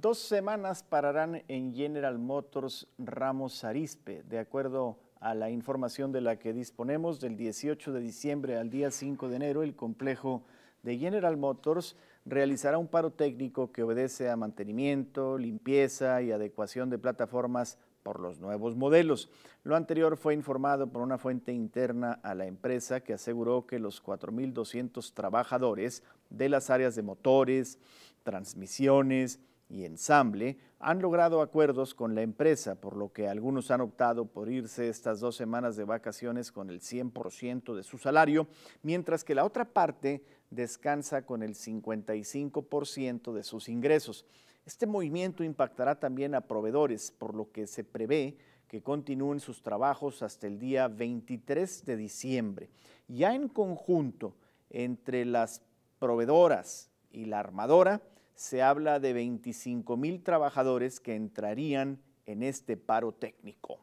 Dos semanas pararán en General Motors Ramos Arispe, de acuerdo a la información de la que disponemos, del 18 de diciembre al día 5 de enero, el complejo de General Motors realizará un paro técnico que obedece a mantenimiento, limpieza y adecuación de plataformas por los nuevos modelos. Lo anterior fue informado por una fuente interna a la empresa que aseguró que los 4.200 trabajadores de las áreas de motores, transmisiones, y Ensamble han logrado acuerdos con la empresa, por lo que algunos han optado por irse estas dos semanas de vacaciones con el 100% de su salario, mientras que la otra parte descansa con el 55% de sus ingresos. Este movimiento impactará también a proveedores, por lo que se prevé que continúen sus trabajos hasta el día 23 de diciembre. Ya en conjunto, entre las proveedoras y la armadora, se habla de 25 mil trabajadores que entrarían en este paro técnico.